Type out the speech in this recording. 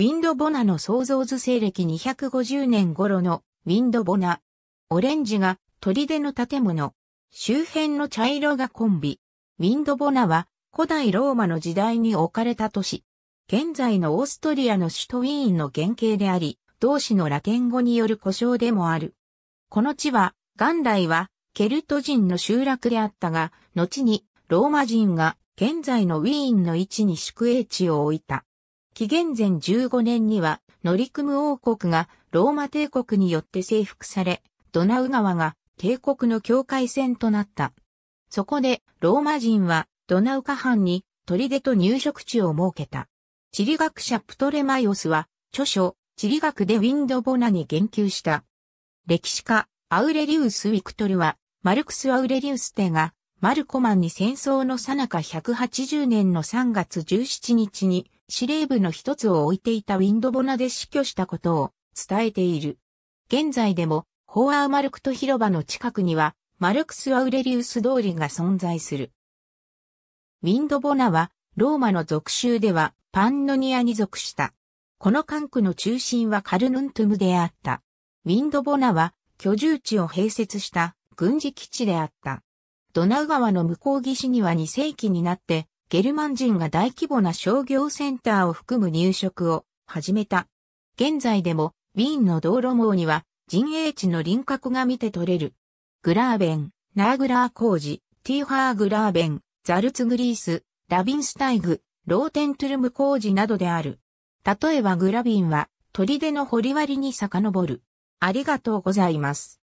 ウィンド・ボナの創造図西暦250年頃のウィンド・ボナ。オレンジが砦の建物。周辺の茶色がコンビ。ウィンド・ボナは古代ローマの時代に置かれた都市。現在のオーストリアの首都ウィーンの原型であり、同市のラテン語による故障でもある。この地は、元来は、ケルト人の集落であったが、後に、ローマ人が、現在のウィーンの位置に宿営地を置いた。紀元前15年には、ノリクム王国がローマ帝国によって征服され、ドナウ川が帝国の境界線となった。そこで、ローマ人はドナウカ藩に砦と入植地を設けた。地理学者プトレマイオスは、著書、地理学でウィンドボナに言及した。歴史家、アウレリウス・ウィクトルは、マルクス・アウレリウステが、マルコマンに戦争の最中180年の3月17日に司令部の一つを置いていたウィンドボナで死去したことを伝えている。現在でも、ホアーマルクト広場の近くには、マルクス・アウレリウス通りが存在する。ウィンドボナは、ローマの属州では、パンノニアに属した。この管区の中心はカルヌントゥムであった。ウィンドボナは、居住地を併設した軍事基地であった。ドナウ川の向こう岸には2世紀になって、ゲルマン人が大規模な商業センターを含む入植を始めた。現在でも、ウィーンの道路網には、陣営地の輪郭が見て取れる。グラーベン、ナーグラー工事、ティーハーグラーベン、ザルツグリース、ラビンスタイグ、ローテントゥルム工事などである。例えばグラビンは、砦の掘り割りに遡る。ありがとうございます。